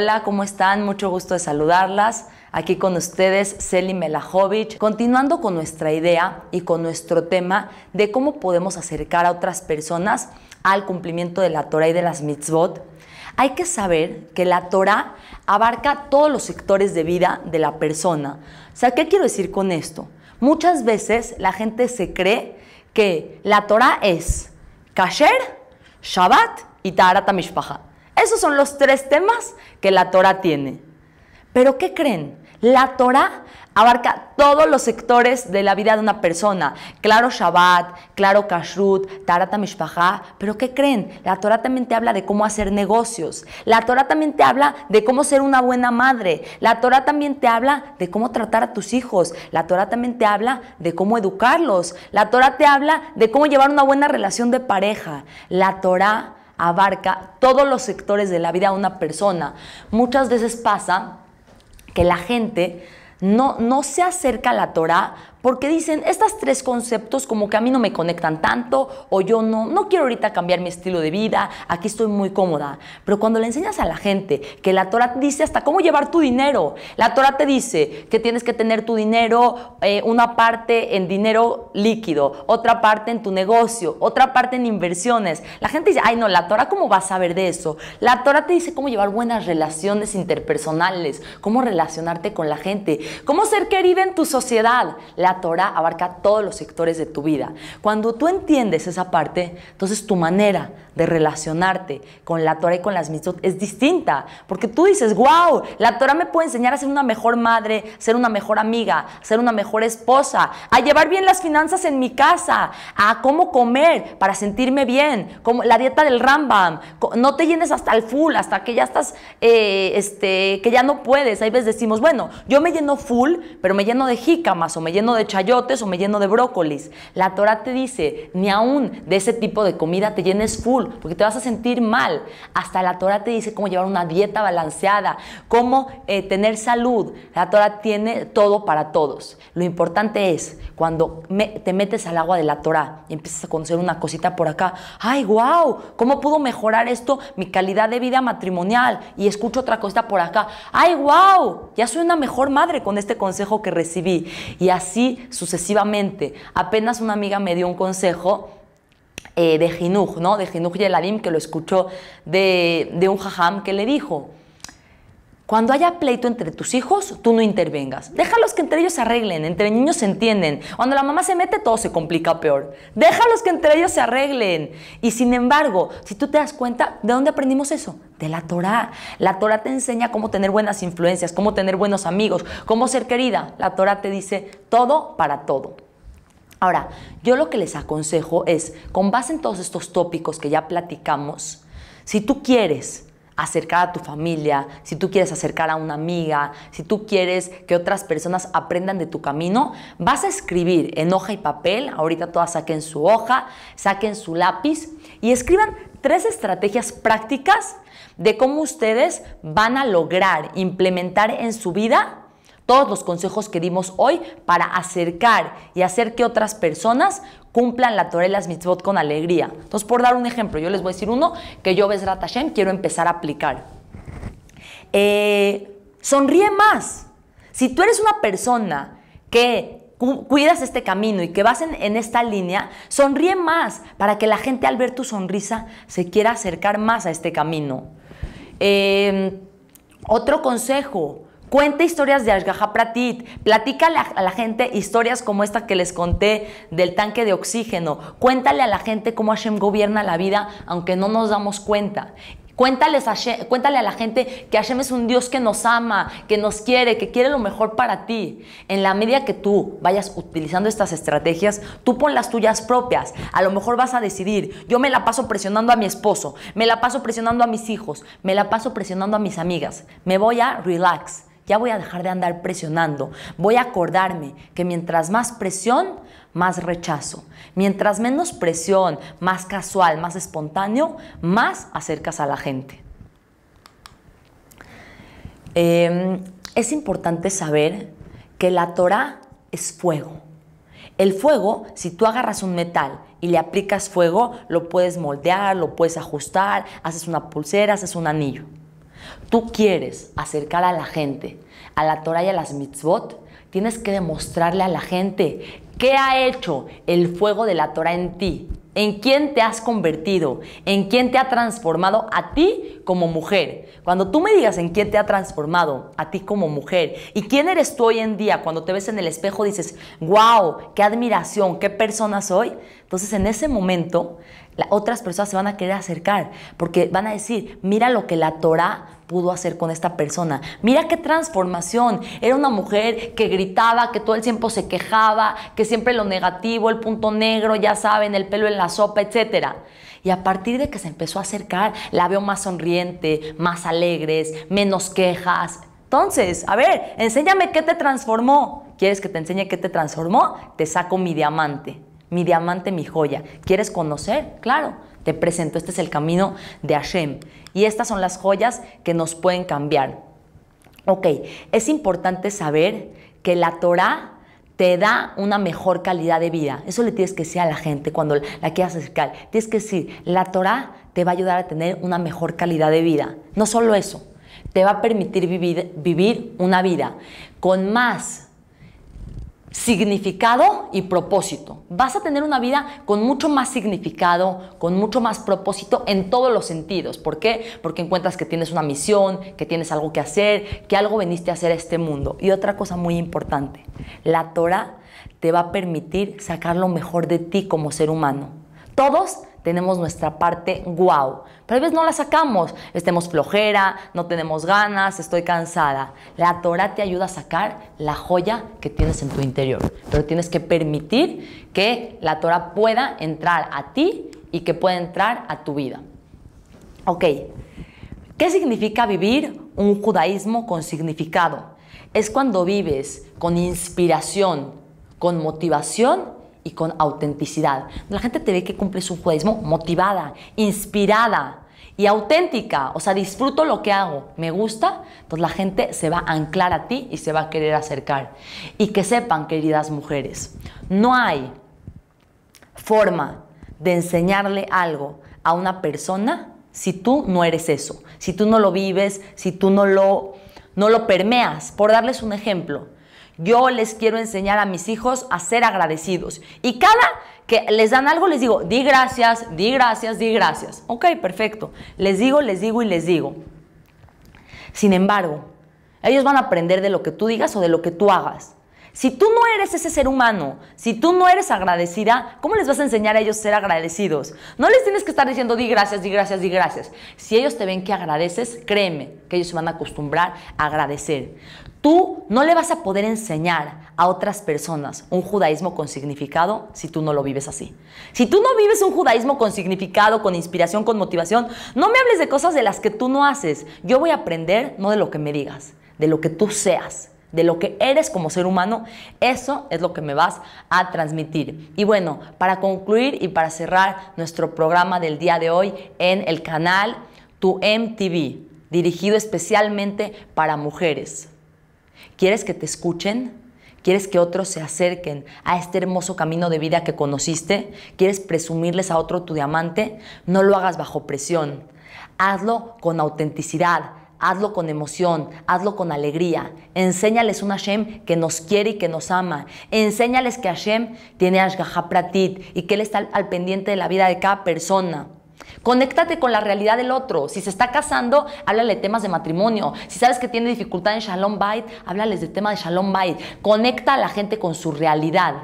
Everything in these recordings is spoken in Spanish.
Hola, ¿cómo están? Mucho gusto de saludarlas. Aquí con ustedes Celi Melajovic, continuando con nuestra idea y con nuestro tema de cómo podemos acercar a otras personas al cumplimiento de la Torah y de las mitzvot. Hay que saber que la Torah abarca todos los sectores de vida de la persona. O sea, ¿qué quiero decir con esto? Muchas veces la gente se cree que la Torah es kasher, Shabbat y Tarata Mishpaha. Esos son los tres temas que la Torah tiene. Pero ¿qué creen? La Torah abarca todos los sectores de la vida de una persona. Claro Shabbat, claro Kashrut, Tarata tamishfajá. pero ¿qué creen? La Torah también te habla de cómo hacer negocios. La Torah también te habla de cómo ser una buena madre. La Torah también te habla de cómo tratar a tus hijos. La Torah también te habla de cómo educarlos. La Torah te habla de cómo llevar una buena relación de pareja. La Torah abarca todos los sectores de la vida de una persona. Muchas veces pasa que la gente no, no se acerca a la Torah porque dicen, estos tres conceptos como que a mí no me conectan tanto o yo no, no quiero ahorita cambiar mi estilo de vida, aquí estoy muy cómoda. Pero cuando le enseñas a la gente que la Torah dice hasta cómo llevar tu dinero, la Torah te dice que tienes que tener tu dinero, eh, una parte en dinero líquido, otra parte en tu negocio, otra parte en inversiones. La gente dice, ay no, la Torah cómo va a saber de eso. La Torah te dice cómo llevar buenas relaciones interpersonales, cómo relacionarte con la gente, cómo ser querida en tu sociedad la Torah abarca todos los sectores de tu vida. Cuando tú entiendes esa parte, entonces tu manera de relacionarte con la Torah y con las mitzvot es distinta, porque tú dices, wow, la Torah me puede enseñar a ser una mejor madre, ser una mejor amiga, ser una mejor esposa, a llevar bien las finanzas en mi casa, a cómo comer para sentirme bien, como la dieta del Rambam, no te llenes hasta el full, hasta que ya estás, eh, este, que ya no puedes. Hay veces decimos, bueno, yo me lleno full, pero me lleno de jícamas o me lleno de de chayotes o me lleno de brócolis. La Torah te dice, ni aún de ese tipo de comida te llenes full, porque te vas a sentir mal. Hasta la Torah te dice cómo llevar una dieta balanceada, cómo eh, tener salud. La Torah tiene todo para todos. Lo importante es cuando te metes al agua de la Torah y empiezas a conocer una cosita por acá, ay, wow, ¿cómo pudo mejorar esto mi calidad de vida matrimonial? Y escucho otra cosita por acá, ay, wow, ya soy una mejor madre con este consejo que recibí. Y así sucesivamente. Apenas una amiga me dio un consejo eh, de Jinuj, ¿no? De Jinuj Yeladim que lo escuchó de, un jajam que le dijo, cuando haya pleito entre tus hijos, tú no intervengas. Déjalos que entre ellos se arreglen, entre niños se entienden. Cuando la mamá se mete, todo se complica peor. Déjalos que entre ellos se arreglen. Y sin embargo, si tú te das cuenta, ¿de dónde aprendimos eso? De la Torah. La Torah te enseña cómo tener buenas influencias, cómo tener buenos amigos, cómo ser querida. La Torah te dice todo para todo. Ahora, yo lo que les aconsejo es, con base en todos estos tópicos que ya platicamos, si tú quieres acercar a tu familia, si tú quieres acercar a una amiga, si tú quieres que otras personas aprendan de tu camino, vas a escribir en hoja y papel, ahorita todas saquen su hoja, saquen su lápiz y escriban tres estrategias prácticas de cómo ustedes van a lograr implementar en su vida todos los consejos que dimos hoy para acercar y hacer que otras personas cumplan la Torah y las mitzvot con alegría. Entonces, por dar un ejemplo, yo les voy a decir uno que yo, Besrat Hashem, quiero empezar a aplicar. Eh, sonríe más. Si tú eres una persona que cuidas este camino y que vas en, esta línea, sonríe más para que la gente al ver tu sonrisa se quiera acercar más a este camino. Eh, otro consejo, Cuenta historias de Ashgaha Pratit. Platícale a la gente historias como esta que les conté del tanque de oxígeno. Cuéntale a la gente cómo Hashem gobierna la vida, aunque no nos damos cuenta. Cuéntales cuéntale a la gente que Hashem es un Dios que nos ama, que nos quiere, que quiere lo mejor para ti. En la medida que tú vayas utilizando estas estrategias, tú pon las tuyas propias. A lo mejor vas a decidir, yo me la paso presionando a mi esposo, me la paso presionando a mis hijos, me la paso presionando a mis amigas. Me voy a relax ya voy a dejar de andar presionando. Voy a acordarme que mientras más presión, más rechazo. Mientras menos presión, más casual, más espontáneo, más acercas a la gente. Em, es importante saber que la Torah es fuego. El fuego, si tú agarras un metal y le aplicas fuego, lo puedes moldear, lo puedes ajustar, haces una pulsera, haces un anillo tú quieres acercar a la gente a la Torah y a las mitzvot, tienes que demostrarle a la gente qué ha hecho el fuego de la Torah en ti, en quién te has convertido, en quién te ha transformado a ti como mujer. Cuando tú me digas en quién te ha transformado a ti como mujer y quién eres tú hoy en día, cuando te ves en el espejo dices, wow, qué admiración, qué persona soy, entonces, en ese momento, otras personas se van a querer acercar porque van a decir, mira lo que la Torah pudo hacer con esta persona. Mira qué transformación. Era una mujer que gritaba, que todo el tiempo se quejaba, que siempre lo negativo, el punto negro, ya saben, el pelo en la sopa, etc. Y a partir de que se empezó a acercar, la veo más sonriente, más alegres, menos quejas. Entonces, a ver, enséñame qué te transformó. ¿Quieres que te enseñe qué te transformó? Te saco mi diamante mi diamante, mi joya. ¿Quieres conocer? Claro, te presento, este es el camino de Hashem. Y estas son las joyas que nos pueden cambiar. Ok, es importante saber que la Torah te da una mejor calidad de vida. Eso le tienes que decir a la gente cuando la quieras acercar. Tienes que decir, la Torah te va a ayudar a tener una mejor calidad de vida. No solo eso, te va a permitir vivir, vivir una vida con más significado y propósito. Vas a tener una vida con mucho más significado, con mucho más propósito en todos los sentidos. ¿Por qué? Porque encuentras que tienes una misión, que tienes algo que hacer, que algo viniste a hacer a este mundo. Y otra cosa muy importante, la Torah te va a permitir sacar lo mejor de ti como ser humano. Todos tenemos nuestra parte guau. Pero a veces no la sacamos. Estemos flojera, no tenemos ganas, estoy cansada. La Torah te ayuda a sacar la joya que tienes en tu interior. Pero tienes que permitir que la Torah pueda entrar a ti y que pueda entrar a tu vida. Ok. ¿Qué significa vivir un judaísmo con significado? Es cuando vives con inspiración, con motivación y con autenticidad. La gente te ve que cumples un judaísmo motivada, inspirada y auténtica. O sea, disfruto lo que hago, me gusta, entonces pues la gente se va a anclar a ti y se va a querer acercar. Y que sepan, queridas mujeres, no hay forma de enseñarle algo a una persona si tú no eres eso, si tú no lo vives, si tú no lo, no lo permeas. Por darles un ejemplo, yo les quiero enseñar a mis hijos a ser agradecidos. Y cada que les dan algo, les digo, di gracias, di gracias, di gracias. Ok, perfecto. Les digo, les digo y les digo. Sin embargo, ellos van a aprender de lo que tú digas o de lo que tú hagas. Si tú no eres ese ser humano, si tú no eres agradecida, ¿cómo les vas a enseñar a ellos a ser agradecidos? No les tienes que estar diciendo di gracias, di gracias, di gracias. Si ellos te ven que agradeces, créeme que ellos se van a acostumbrar a agradecer. Tú no le vas a poder enseñar a otras personas un judaísmo con significado si tú no lo vives así. Si tú no vives un judaísmo con significado, con inspiración, con motivación, no me hables de cosas de las que tú no haces. Yo voy a aprender no de lo que me digas, de lo que tú seas de lo que eres como ser humano, eso es lo que me vas a transmitir. Y bueno, para concluir y para cerrar nuestro programa del día de hoy en el canal Tu MTV, dirigido especialmente para mujeres. ¿Quieres que te escuchen? ¿Quieres que otros se acerquen a este hermoso camino de vida que conociste? ¿Quieres presumirles a otro tu diamante? No lo hagas bajo presión. Hazlo con autenticidad, hazlo con emoción, hazlo con alegría. Enséñales un Hashem que nos quiere y que nos ama. Enséñales que Hashem tiene Ashgaha Pratit y que Él está al pendiente de la vida de cada persona. Conéctate con la realidad del otro. Si se está casando, háblale temas de matrimonio. Si sabes que tiene dificultad en Shalom Bait, háblales del tema de Shalom Bait. Conecta a la gente con su realidad.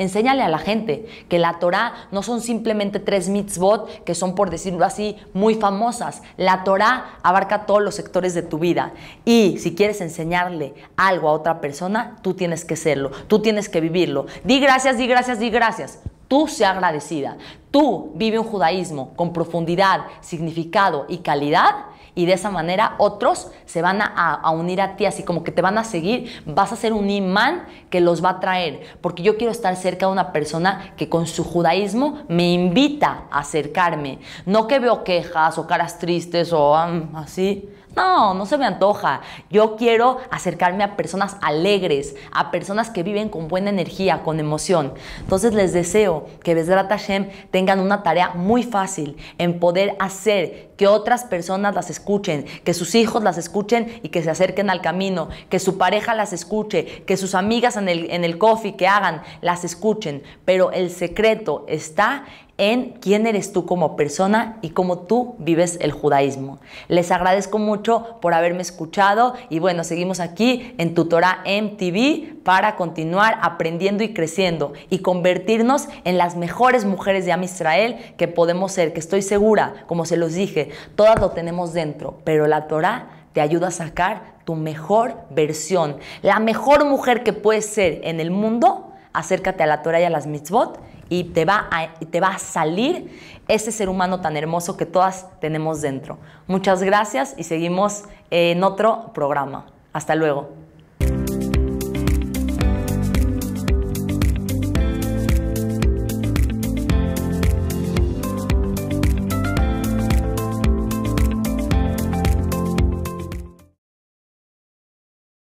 Enséñale a la gente que la Torá no son simplemente tres mitzvot que son, por decirlo así, muy famosas. La Torá abarca todos los sectores de tu vida. Y si quieres enseñarle algo a otra persona, tú tienes que serlo, tú tienes que vivirlo. Di gracias, di gracias, di gracias. Tú sea agradecida. Tú vive un judaísmo con profundidad, significado y calidad y de esa manera otros se van a, unir a ti, así como que te van a seguir, vas a ser un imán que los va a traer, porque yo quiero estar cerca de una persona que con su judaísmo me invita a acercarme, no que veo quejas o caras tristes o así. No, no se me antoja. Yo quiero acercarme a personas alegres, a personas que viven con buena energía, con emoción. Entonces les deseo que Besrat Hashem tengan una tarea muy fácil en poder hacer que otras personas las escuchen, que sus hijos las escuchen y que se acerquen al camino, que su pareja las escuche, que sus amigas en el, en coffee que hagan las escuchen. Pero el secreto está en quién eres tú como persona y cómo tú vives el judaísmo. Les agradezco mucho por haberme escuchado y bueno, seguimos aquí en Tutora MTV para continuar aprendiendo y creciendo y convertirnos en las mejores mujeres de Am Israel que podemos ser, que estoy segura, como se los dije, Todas lo tenemos dentro, pero la Torah te ayuda a sacar tu mejor versión. La mejor mujer que puedes ser en el mundo, acércate a la Torah y a las mitzvot y te va te va a salir ese ser humano tan hermoso que todas tenemos dentro. Muchas gracias y seguimos en otro programa. Hasta luego.